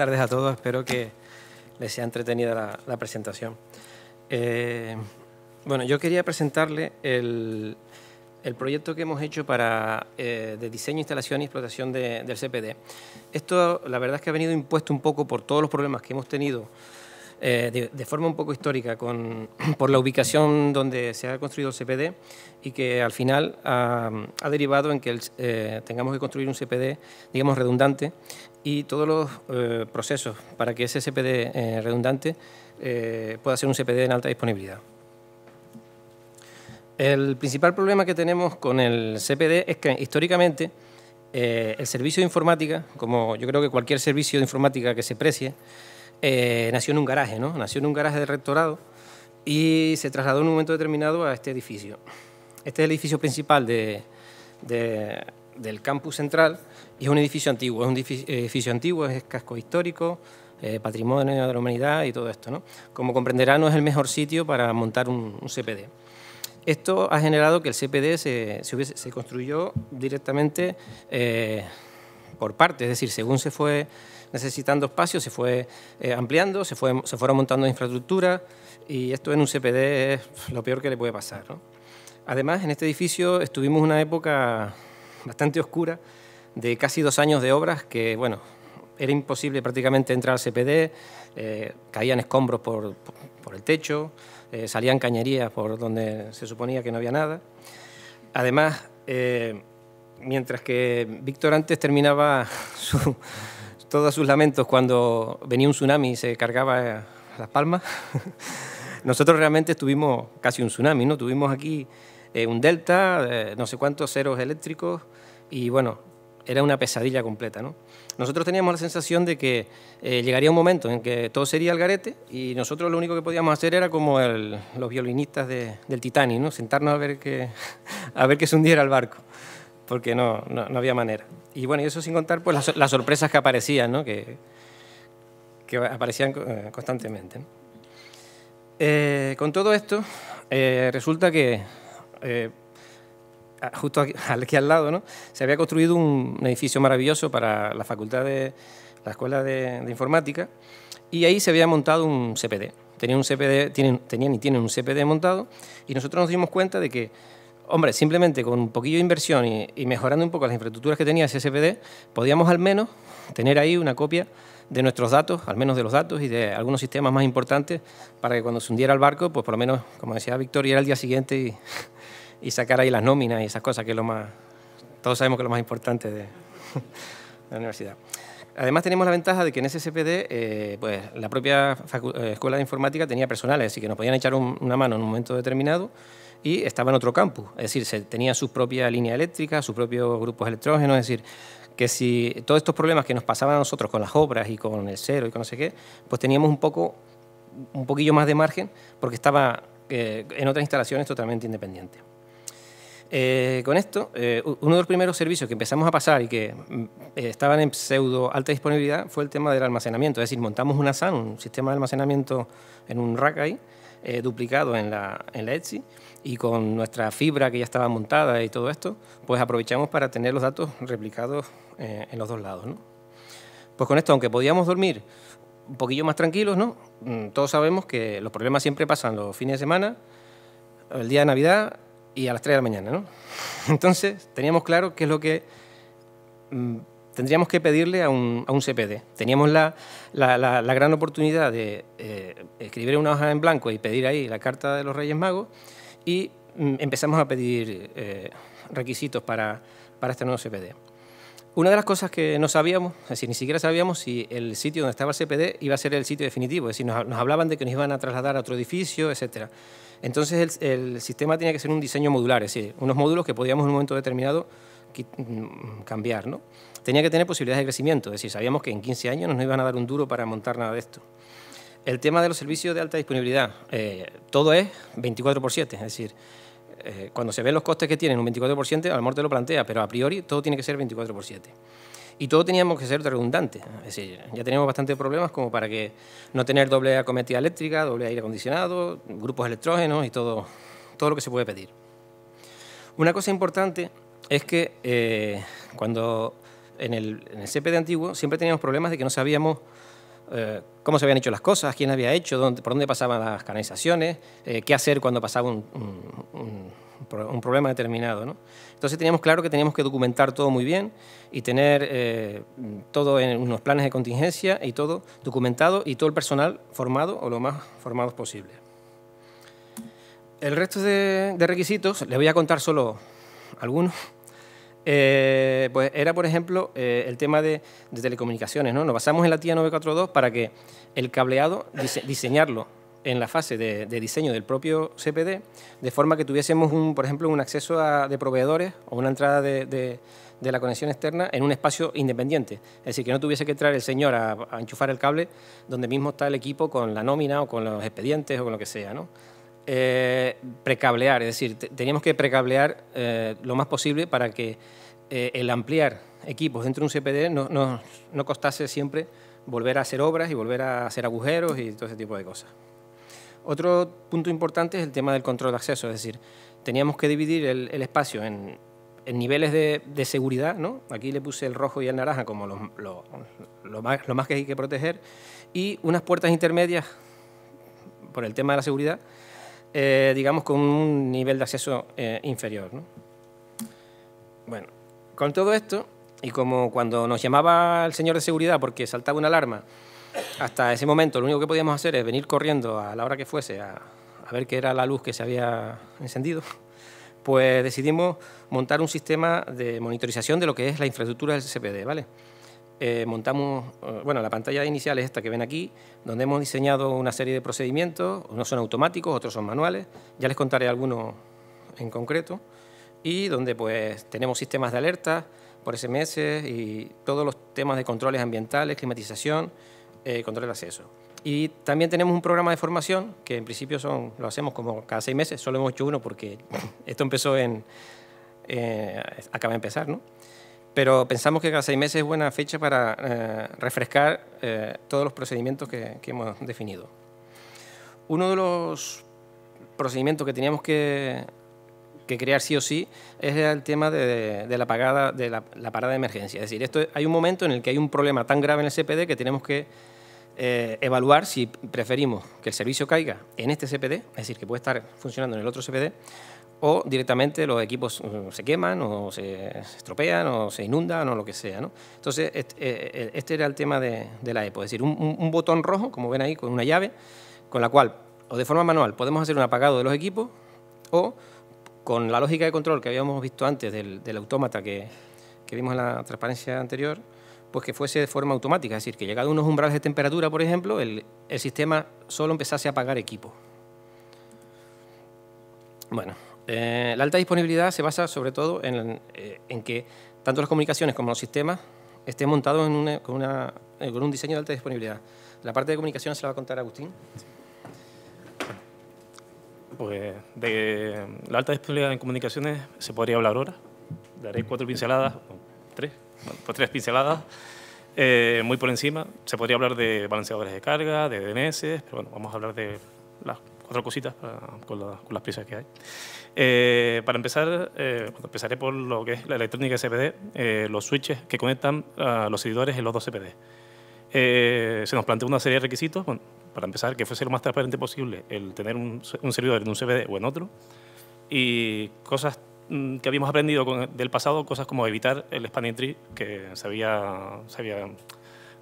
Buenas tardes a todos. Espero que les sea entretenida la, presentación. Eh, bueno, yo quería presentarle el, proyecto que hemos hecho para, eh, de diseño, instalación y explotación del CPD. Esto, la verdad es que ha venido impuesto un poco por todos los problemas que hemos tenido eh, de, forma un poco histórica por la ubicación donde se ha construido el CPD y que al final ha, derivado en que eh, tengamos que construir un CPD, digamos, redundante y todos los eh, procesos para que ese CPD redundante pueda ser un CPD en alta disponibilidad. El principal problema que tenemos con el CPD es que históricamente el servicio de informática, como yo creo que cualquier servicio de informática que se precie, eh, nació en un garaje, ¿no? Nació en un garaje del rectorado y se trasladó en un momento determinado a este edificio. Este es el edificio principal del campus central y es un edificio antiguo, es un edificio, antiguo, es casco histórico, eh, patrimonio de la humanidad y todo esto. ¿no? Como comprenderá, no es el mejor sitio para montar un, CPD. Esto ha generado que el CPD se, construyó directamente eh, por parte, es decir, según se fue necesitando espacio, se fue eh, ampliando, se, fue, se fueron montando infraestructuras y esto en un CPD es lo peor que le puede pasar. ¿no? Además, en este edificio estuvimos una época bastante oscura de casi dos años de obras que, bueno, era imposible prácticamente entrar al CPD, eh, caían escombros por, por, el techo, eh, salían cañerías por donde se suponía que no había nada. Además, mientras que Víctor antes terminaba todos sus lamentos cuando venía un tsunami y se cargaba Las Palmas, nosotros realmente tuvimos casi un tsunami, ¿no? Tuvimos aquí eh, un delta, no sé cuántos ceros eléctricos y bueno, era una pesadilla completa, ¿no? Nosotros teníamos la sensación de que eh, llegaría un momento en que todo sería al garete y nosotros lo único que podíamos hacer era como los violinistas del Titanic, ¿no? Sentarnos a ver que, a ver que se hundiera el barco porque no, había manera. Y bueno, y eso sin contar pues, las, sorpresas que aparecían, ¿no? que, que aparecían eh, constantemente. Eh, con todo esto, eh, resulta que justo aquí, al lado ¿no? se había construido un, edificio maravilloso para la facultad de la Escuela de, Informática y ahí se había montado un CPD. Tenía un CPD, tienen, tenían y tienen un CPD montado y nosotros nos dimos cuenta de que hombre, simplemente con un poquillo de inversión y, mejorando un poco las infraestructuras que tenía SSPD, podíamos al menos tener ahí una copia de nuestros datos, al menos de los datos y de algunos sistemas más importantes, para que cuando se hundiera el barco, pues por lo menos, como decía Víctor, ir al día siguiente y, sacar ahí las nóminas y esas cosas, que es lo más, todos sabemos que es lo más importante de, la universidad. Además tenemos la ventaja de que en SSPD eh, pues, la propia eh, Escuela de Informática tenía personales, así que nos podían echar una mano en un momento determinado y estaba en otro campus. Es decir, se tenía su propia línea eléctrica, sus propios grupos electrógenos, es decir, que si todos estos problemas que nos pasaban a nosotros con las obras y con el cero y con no sé qué, pues teníamos un poco, un poquillo más de margen porque estaba eh, en otras instalaciones totalmente independiente. Eh, con esto, eh, uno de los primeros servicios que empezamos a pasar y que mm, estaban en pseudo alta disponibilidad fue el tema del almacenamiento. Es decir, montamos una SAN, un sistema de almacenamiento en un rack ahí, eh, duplicado en la, en Etsy y con nuestra fibra que ya estaba montada y todo esto, pues aprovechamos para tener los datos replicados eh, en los dos lados. Pues con esto, aunque podíamos dormir un poquillo más tranquilos, ¿no? Mm, todos sabemos que los problemas siempre pasan los fines de semana, el día de Navidad y a las 3 de la mañana. Entonces teníamos claro qué es lo que mm, tendríamos que pedirle a un, a un CPD. Teníamos la, la, la, gran oportunidad de eh, escribir una hoja en blanco y pedir ahí la Carta de los Reyes Magos y mm, empezamos a pedir eh, requisitos para, para este nuevo CPD. Una de las cosas que no sabíamos, es decir, ni siquiera sabíamos si el sitio donde estaba el CPD iba a ser el sitio definitivo, es decir, nos, hablaban de que nos iban a trasladar a otro edificio, etc. Entonces el, el, sistema tenía que ser un diseño modular, es decir, unos módulos que podíamos en un momento determinado mm, cambiar, ¿no? tenía que tener posibilidades de crecimiento, es decir, sabíamos que en 15 años no nos iban a dar un duro para montar nada de esto. El tema de los servicios de alta disponibilidad, eh, todo es 24 por 7, es decir, eh, cuando se ven los costes que tienen un 24%, a lo mejor te lo plantea, pero a priori todo tiene que ser 24 por 7. Y todo teníamos que ser redundante, es decir, ya teníamos bastantes problemas como para que no tener doble acometida eléctrica, doble aire acondicionado, grupos electrógenos y todo, todo lo que se puede pedir. Una cosa importante es que eh, cuando en el, en de CPD antiguo siempre teníamos problemas de que no sabíamos eh, cómo se habían hecho las cosas, quién había hecho, por dónde pasaban las canalizaciones, eh, qué hacer cuando pasaba un, problema determinado. Entonces teníamos claro que teníamos que documentar todo muy bien y tener eh, todo en unos planes de contingencia y todo documentado y todo el personal formado o lo más formado posible. El resto de requisitos, les voy a contar solo algunos eh, pues era, por ejemplo, eh, el tema de, telecomunicaciones. ¿no? Nos basamos en la TIA 942 para que el cableado, diseñarlo en la fase de, diseño del propio CPD, de forma que tuviésemos, por ejemplo, un acceso de proveedores o una entrada de, la conexión externa en un espacio independiente. Es decir, que no tuviese que entrar el señor a, a, enchufar el cable donde mismo está el equipo con la nómina o con los expedientes o con lo que sea. ¿no? Eh, precablear, es decir, teníamos que precablear eh, lo más posible para que eh, el ampliar equipos dentro de un CPD no, no, no, costase siempre volver a hacer obras y volver a hacer agujeros y todo ese tipo de cosas. Otro punto importante es el tema del control de acceso, es decir, teníamos que dividir el, espacio en, niveles de, seguridad, ¿no? Aquí le puse el rojo y el naranja como lo, más, lo más que hay que proteger, y unas puertas intermedias por el tema de la seguridad, eh, digamos, con un nivel de acceso eh, inferior. Bueno, con todo esto, y como cuando nos llamaba el señor de seguridad porque saltaba una alarma, hasta ese momento lo único que podíamos hacer es venir corriendo a la hora que fuese a, a ver qué era la luz que se había encendido, pues decidimos montar un sistema de monitorización de lo que es la infraestructura del CPD, ¿vale? Eh, montamos, eh, bueno, la pantalla inicial es esta que ven aquí, donde hemos diseñado una serie de procedimientos, unos son automáticos, otros son manuales, ya les contaré algunos en concreto, y donde pues tenemos sistemas de alertas por SMS y todos los temas de controles ambientales, climatización, eh, control de acceso. Y también tenemos un programa de formación que en principio son, lo hacemos como cada seis meses, solo hemos hecho uno porque esto empezó en, acaba de empezar, ¿no? pero pensamos que cada seis meses es buena fecha para eh, refrescar eh, todos los procedimientos que, hemos definido. Uno de los procedimientos que teníamos que, crear sí o sí es el tema de, la, parada de emergencia. Es decir, esto, hay un momento en el que hay un problema tan grave en el CPD que tenemos que eh, evaluar si preferimos que el servicio caiga en este CPD, es decir, que puede estar funcionando en el otro CPD, o directamente los equipos eh, se queman o se estropean o se inundan o lo que sea. Entonces, eh, eh, este, era el tema de, la EPO, es decir, un, botón rojo, como ven ahí, con una llave, con la cual, o de forma manual, podemos hacer un apagado de los equipos o con la lógica de control que habíamos visto antes del, autómata que, vimos en la transparencia anterior, pues que fuese de forma automática, es decir, que llegado a unos umbrales de temperatura, por ejemplo, el, el sistema solo empezase a apagar equipos. Bueno, eh, la alta disponibilidad se basa sobre todo eh, en, que tanto las comunicaciones como los sistemas estén montados con, una, eh, un diseño de alta disponibilidad. La parte de comunicación se la va a contar Agustín. Pues de la alta disponibilidad en comunicaciones se podría hablar ahora. Daré cuatro pinceladas, tres, pues tres pinceladas. muy por encima. Se podría hablar de balanceadores de carga, de DNS, pero bueno, vamos a hablar de las otra cositas ah, con, las piezas que hay. Eh, para empezar, eh, empezaré por lo que es la electrónica CPD, eh, los switches que conectan a los servidores en los dos CPD. Eh, se nos planteó una serie de requisitos, para empezar, que fuese lo más transparente posible el tener un, servidor en un CPD o en otro, y cosas mm, que habíamos aprendido del pasado, cosas como evitar el spanning tree que se se había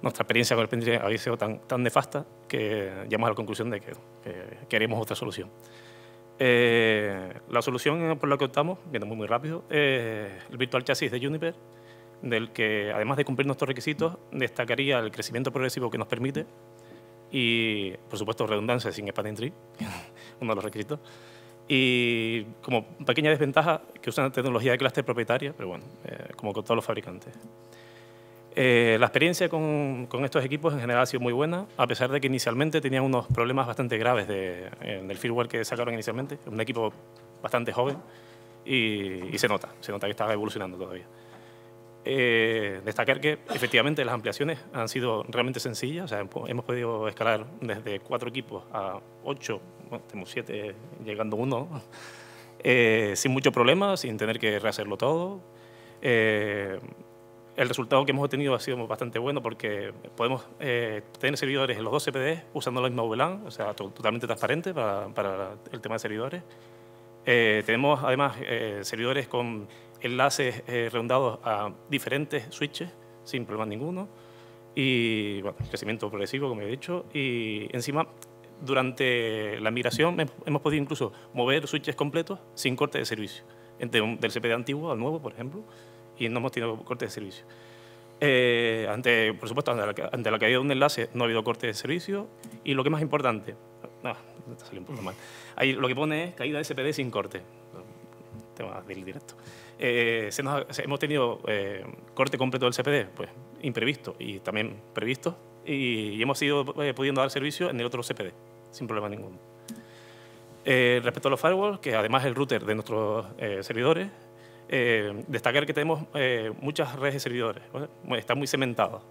nuestra experiencia con el pendiente había sido tan, tan nefasta que llegamos a la conclusión de que, queremos otra solución. Eh, la solución por la que optamos, viendo muy, muy rápido, es eh, el virtual chasis de Juniper, del que además de cumplir nuestros requisitos, destacaría el crecimiento progresivo que nos permite y, por supuesto, redundancia sin Spanning tree, uno de los requisitos. Y como pequeña desventaja, que una tecnología de clúster propietaria, pero bueno, eh, como con todos los fabricantes. Eh, la experiencia con, estos equipos en general ha sido muy buena, a pesar de que inicialmente tenían unos problemas bastante graves de, en el firmware que sacaron inicialmente. Un equipo bastante joven y, se nota, se nota que estaba evolucionando todavía. Eh, destacar que efectivamente las ampliaciones han sido realmente sencillas, hemos podido escalar desde cuatro equipos a ocho, bueno, tenemos siete, llegando uno, eh, sin mucho problemas, sin tener que rehacerlo todo el resultado que hemos obtenido ha sido bastante bueno porque podemos eh, tener servidores en los dos CPDs usando la misma VLAN, o sea, totalmente transparente para, el tema de servidores. Eh, tenemos además eh, servidores con enlaces redondados a diferentes switches sin problema ninguno y bueno, crecimiento progresivo, como he dicho, y encima durante la migración hemos podido incluso mover switches completos sin corte de servicio, entre del CPD antiguo al nuevo, por ejemplo, y no hemos tenido corte de servicio. Eh, ante, por supuesto, ante la, caída de un enlace no ha habido corte de servicio y lo que más importante, ahí lo que pone es caída de CPD sin corte, tema directo. Eh, hemos tenido eh, corte completo del CPD, pues imprevisto y también previsto, y, hemos ido pudiendo dar servicio en el otro CPD, sin problema ninguno. respecto a los firewalls, que además es el router de nuestros servidores, eh, destacar que tenemos eh, muchas redes de servidores, está muy cementado,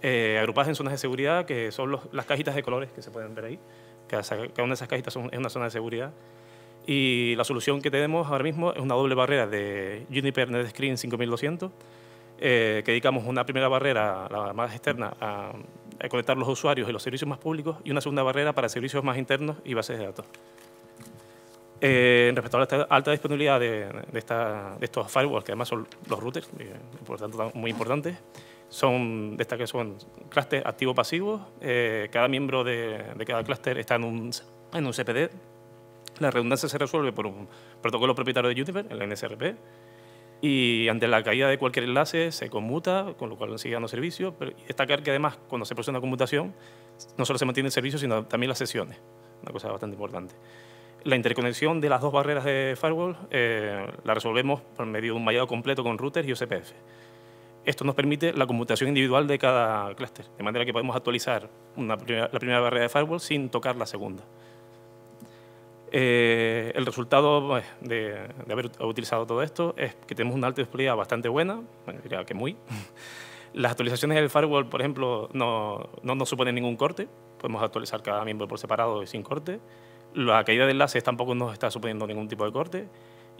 eh, agrupadas en zonas de seguridad, que son las cajitas de colores que se pueden ver ahí, cada, una de esas cajitas es una zona de seguridad. Y la solución que tenemos ahora mismo es una doble barrera de Juniper NetScreen 5200, eh, que dedicamos una primera barrera, la más externa, a conectar los usuarios y los servicios más públicos, y una segunda barrera para servicios más internos y bases de datos. Eh, respecto a la alta disponibilidad de, de, estos firewalls, que además son los routers, eh, por tanto muy importantes, son de que son clústeres activo-pasivos. Eh, cada miembro de, cada clúster está en un, CPD. La redundancia se resuelve por un protocolo propietario de Juniper, el NSRP, y ante la caída de cualquier enlace se conmuta, con lo cual sigue dando servicio. destacar que además, cuando se produce una conmutación, no solo se mantiene el servicio, sino también las sesiones, una cosa bastante importante la interconexión de las dos barreras de firewall eh, la resolvemos por medio de un mallado completo con routers y OCPF. Esto nos permite la computación individual de cada clúster, de manera que podemos actualizar una la primera barrera de firewall sin tocar la segunda. Eh, el resultado pues, de, haber utilizado todo esto es que tenemos una alta disponibilidad bastante buena, diría que muy. Las actualizaciones del firewall, por ejemplo, no, no nos suponen ningún corte, podemos actualizar cada miembro por separado y sin corte la caída de enlaces tampoco nos está suponiendo ningún tipo de corte,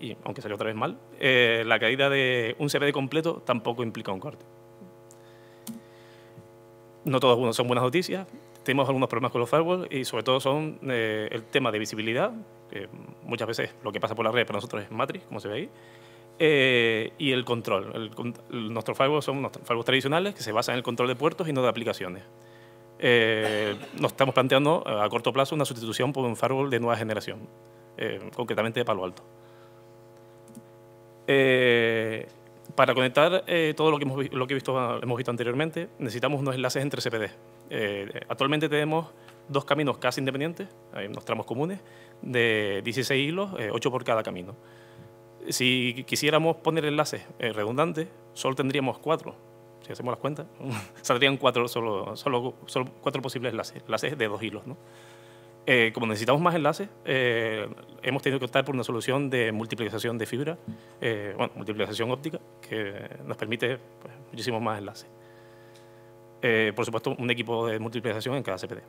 y aunque salió otra vez mal, eh, la caída de un CPD completo tampoco implica un corte. No todos son buenas noticias, tenemos algunos problemas con los firewalls y sobre todo son eh, el tema de visibilidad, que muchas veces lo que pasa por la red para nosotros es matriz, como se ve ahí, eh, y el control. nuestros firewalls son nuestros firewalls tradicionales que se basan en el control de puertos y no de aplicaciones. Eh, nos estamos planteando eh, a corto plazo una sustitución por un firewall de nueva generación, eh, concretamente de Palo Alto. para conectar todo lo que, hemos, visto, ah, hemos visto anteriormente, necesitamos unos enlaces entre CPD. actualmente tenemos dos caminos casi independientes, hay unos tramos comunes, de 16 hilos, 8 por cada camino. Si quisiéramos poner enlaces redundantes, solo tendríamos 4 si hacemos las cuentas, saldrían cuatro, solo, cuatro posibles enlaces, enlaces de dos hilos. ¿no? Eh, como necesitamos más enlaces, eh, hemos tenido que optar por una solución de multiplicación de fibra, eh, bueno, multiplicación óptica, que nos permite pues, muchísimos más enlaces. por supuesto, un equipo de multiplicación en cada CPD.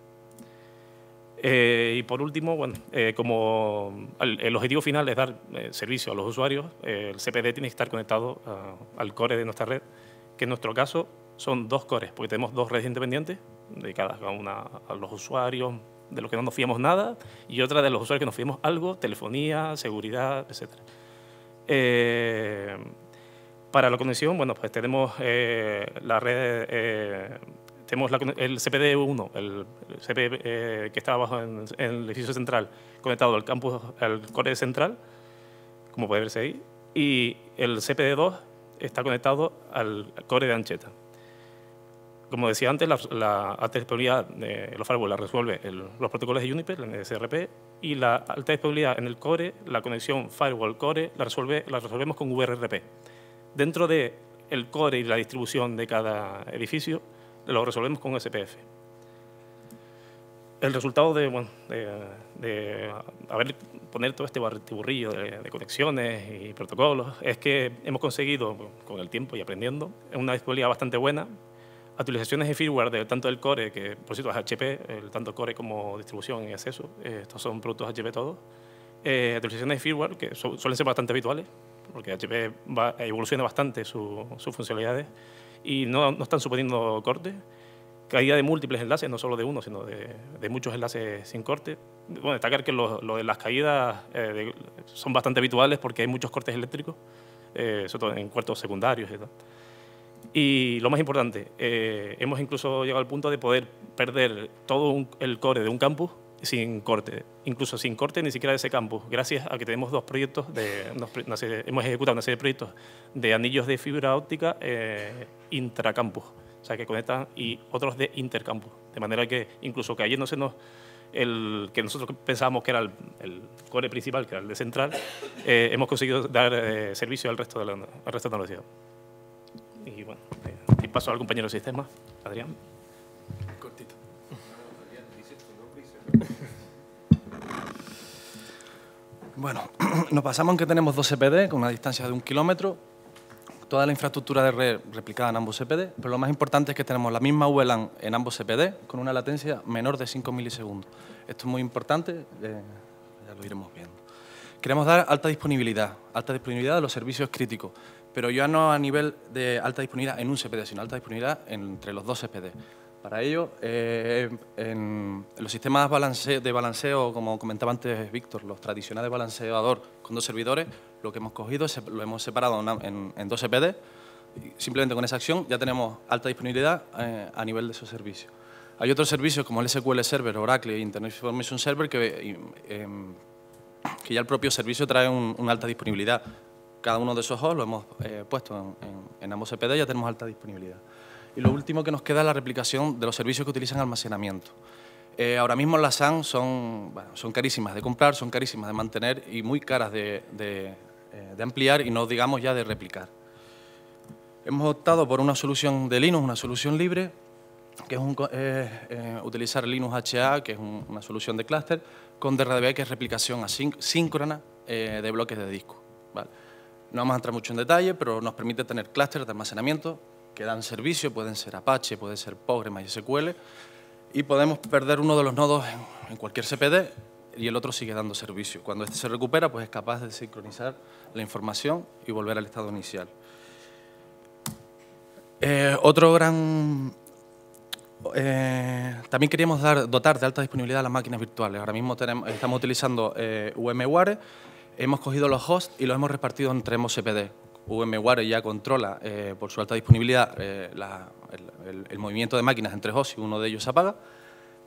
y por último, bueno, como el, objetivo final es dar servicio a los usuarios, el CPD tiene que estar conectado ah, al core de nuestra red que en nuestro caso son dos cores, porque tenemos dos redes independientes, dedicadas a, una, a los usuarios, de los que no nos fiamos nada, y otra de los usuarios que nos fiamos algo, telefonía, seguridad, etc. Eh, para la conexión, bueno, pues tenemos eh, la red, eh, tenemos el CPD1, el CP que está abajo en, en, el edificio central, conectado al campus, al core central, como puede verse ahí, y el CPD2 está conectado al core de ancheta. Como decía antes, la, alta disponibilidad de los firewalls la resuelve los protocolos de Juniper, el SRP, y la alta disponibilidad en el core, la conexión firewall-core, la, resuelve, la resolvemos con VRRP. Dentro del core y la distribución de cada edificio, lo resolvemos con SPF el resultado de, de, haber poner todo este barriburrillo de, conexiones y protocolos es que hemos conseguido, con el tiempo y aprendiendo, una disponibilidad bastante buena, actualizaciones de firmware del tanto del core, que por cierto es HP, el, tanto core como distribución y acceso, eh, estos son productos HP todos, eh, actualizaciones de firmware que suelen ser bastante habituales, porque HP va, evoluciona bastante sus funcionalidades y no, no están suponiendo cortes caída de múltiples enlaces, no solo de uno, sino de, muchos enlaces sin corte. Bueno, destacar que lo, de las caídas eh, son bastante habituales porque hay muchos cortes eléctricos, eh, sobre todo en cuartos secundarios y tal. Y lo más importante, eh, hemos incluso llegado al punto de poder perder todo el core de un campus sin corte, incluso sin corte ni siquiera de ese campus, gracias a que tenemos dos proyectos, de, hemos ejecutado una serie de proyectos de anillos de fibra óptica intracampus o sea, que conectan y otros de intercambio. De manera que incluso que no el que nosotros pensábamos que era el, core principal, que era el de central, eh, hemos conseguido dar eh, servicio al resto, de la, al resto de la universidad. Y bueno, eh, paso al compañero de sistema, Adrián. Cortito. Bueno, nos pasamos que tenemos dos CPD con una distancia de un kilómetro toda la infraestructura de red replicada en ambos CPD, pero lo más importante es que tenemos la misma VLAN en ambos CPD con una latencia menor de 5 milisegundos. Esto es muy importante, eh, ya lo iremos viendo. Queremos dar alta disponibilidad, alta disponibilidad de los servicios críticos, pero ya no a nivel de alta disponibilidad en un CPD, sino alta disponibilidad entre los dos CPD. Para ello, eh, en los sistemas de balanceo, como comentaba antes Víctor, los tradicionales balanceador con dos servidores, lo que hemos cogido lo hemos separado en, dos CPDs e simplemente con esa acción ya tenemos alta disponibilidad eh, a nivel de esos servicios. Hay otros servicios como el SQL Server, Oracle, Internet Information Server, em, que, ya el propio servicio trae una alta disponibilidad. Cada uno de esos hosts lo hemos eh, puesto en, ambos CPDs e y ya tenemos alta disponibilidad. Y lo último que nos queda es la replicación de los servicios que utilizan almacenamiento. Eh, ahora mismo las SAN son, son carísimas de comprar, son carísimas de mantener y muy caras de, eh, de ampliar y no digamos ya de replicar. Hemos optado por una solución de Linux, una solución libre, que es eh, utilizar Linux HA, que es una solución de clúster, con DRDB, que es replicación asíncrona eh, de bloques de disco. No vamos a entrar mucho en detalle, pero nos permite tener clústeres de almacenamiento que dan servicio, pueden ser Apache, pueden ser Postgres, MySQL, y podemos perder uno de los nodos en cualquier CPD y el otro sigue dando servicio. Cuando este se recupera, pues es capaz de sincronizar la información y volver al estado inicial. Eh, otro gran... Eh, también queríamos dar, dotar de alta disponibilidad a las máquinas virtuales. Ahora mismo estamos utilizando eh, VMware, hemos cogido los hosts y los hemos repartido entre MOSPD. VMware ya controla eh, por su alta disponibilidad el, el, movimiento de máquinas entre hosts y uno de ellos se apaga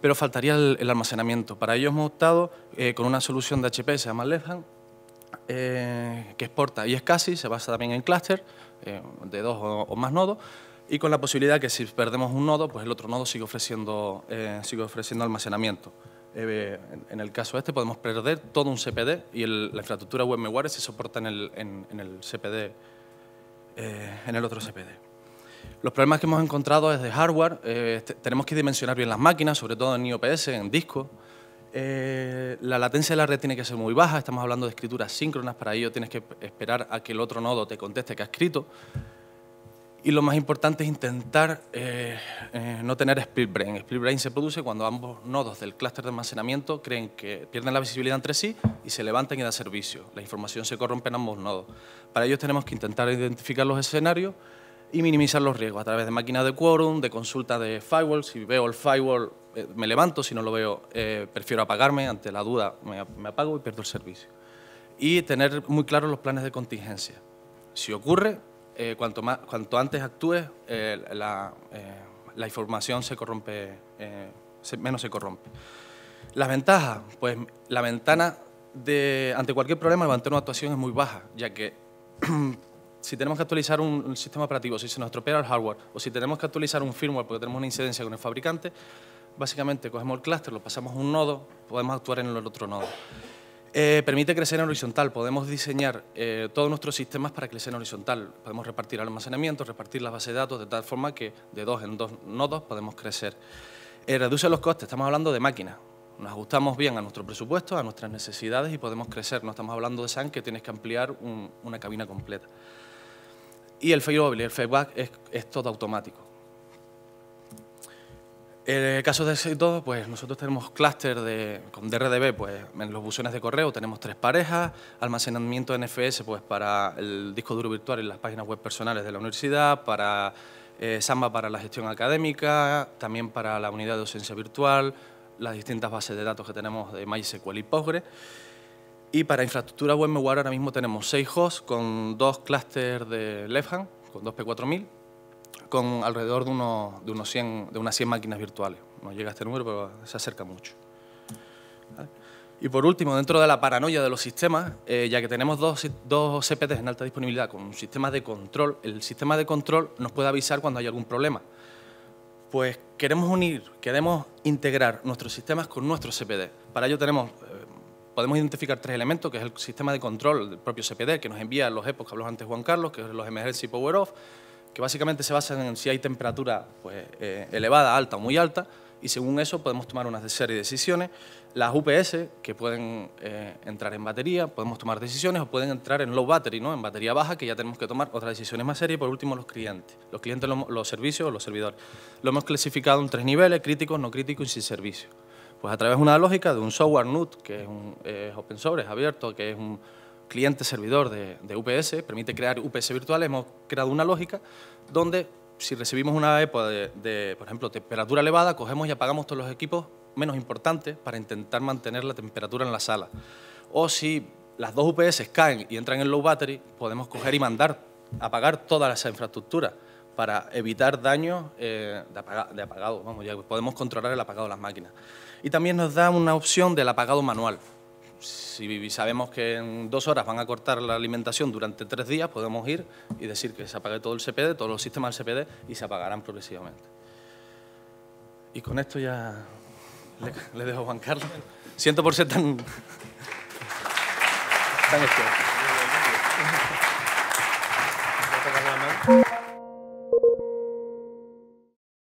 pero faltaría el, almacenamiento. Para ello hemos optado eh, con una solución de HP, se llama eh, que exporta y es casi, se basa también en clúster eh, de dos o, más nodos, y con la posibilidad que si perdemos un nodo, pues el otro nodo sigue ofreciendo, sigue ofreciendo almacenamiento. En, el caso este podemos perder todo un CPD y la infraestructura WebMeware se soporta en el, en el CPD, en el otro CPD. Los problemas que hemos encontrado desde hardware, eh, tenemos que dimensionar bien las máquinas, sobre todo en IOPS, en disco. Eh, la latencia de la red tiene que ser muy baja, estamos hablando de escrituras síncronas, para ello tienes que esperar a que el otro nodo te conteste que ha escrito. Y lo más importante es intentar eh, no tener split brain. Split brain se produce cuando ambos nodos del clúster de almacenamiento creen que pierden la visibilidad entre sí y se levantan y dan servicio. La información se corrompe en ambos nodos. Para ello tenemos que intentar identificar los escenarios y minimizar los riesgos a través de máquinas de quórum, de consulta de firewall. Si veo el firewall, eh, me levanto. Si no lo veo, eh, prefiero apagarme. Ante la duda, me, apago y pierdo el servicio. Y tener muy claros los planes de contingencia. Si ocurre, eh, cuanto, más, cuanto antes actúes, la, información se corrompe, menos se corrompe. Las ventajas, pues la ventana de, ante cualquier problema, de una una actuación es muy baja, ya que si tenemos que actualizar un, sistema operativo, si se nos estropea el hardware o si tenemos que actualizar un firmware porque tenemos una incidencia con el fabricante, básicamente cogemos el clúster, lo pasamos a un nodo, podemos actuar en el otro nodo. Eh, permite crecer en horizontal, podemos diseñar eh, todos nuestros sistemas para crecer en horizontal, podemos repartir almacenamiento, repartir las bases de datos de tal forma que de dos en dos nodos podemos crecer. Eh, reduce los costes, estamos hablando de máquinas, nos ajustamos bien a nuestro presupuesto, a nuestras necesidades y podemos crecer. No estamos hablando de SAN que tienes que ampliar una cabina completa. Y el y el feedback es, todo automático. En el caso de todo, pues nosotros tenemos clúster de, con DRDB, pues en los buzones de correo tenemos tres parejas, almacenamiento NFS, pues para el disco duro virtual en las páginas web personales de la universidad, para eh, Samba para la gestión académica, también para la unidad de docencia virtual, las distintas bases de datos que tenemos de MySQL y Postgres. Y para infraestructura VMware ahora mismo tenemos seis hosts con dos clústeres de Lefhan, con dos P4000, con alrededor de, de, unos 100, de unas 100 máquinas virtuales. No llega a este número, pero se acerca mucho. Y por último, dentro de la paranoia de los sistemas, eh, ya que tenemos dos, dos en alta disponibilidad con un sistema de control, el sistema de control nos puede avisar cuando hay algún problema. Pues queremos unir, queremos integrar nuestros sistemas con nuestros CPD. Para ello tenemos eh, podemos identificar tres elementos, que es el sistema de control del propio CPD, que nos envía los EPOs que habló antes Juan Carlos, que son los y power off, que básicamente se basan en si hay temperatura pues, eh, elevada, alta o muy alta, y según eso podemos tomar una serie de decisiones. Las UPS, que pueden eh, entrar en batería, podemos tomar decisiones, o pueden entrar en low battery, ¿no? en batería baja, que ya tenemos que tomar otras decisiones más serias. Y por último, los clientes, los clientes, los, servicios, los servidores. Lo hemos clasificado en tres niveles, críticos, no críticos y sin servicio. Pues a través de una lógica de un software NUT, que es, un, es open source, abierto, que es un cliente servidor de, UPS, permite crear UPS virtuales, hemos creado una lógica donde si recibimos una época e de, por ejemplo, temperatura elevada, cogemos y apagamos todos los equipos menos importantes para intentar mantener la temperatura en la sala. O si las dos UPS caen y entran en low battery, podemos coger y mandar apagar toda esa infraestructura para evitar daños eh, de, apagado. Vamos, ya podemos controlar el apagado de las máquinas. Y también nos da una opción del apagado manual. Si sabemos que en dos horas van a cortar la alimentación durante tres días, podemos ir y decir que se apague todo el CPD, todos los sistemas del CPD, y se apagarán progresivamente. Y con esto ya le, dejo a Juan Carlos. Siento por ser tan... tan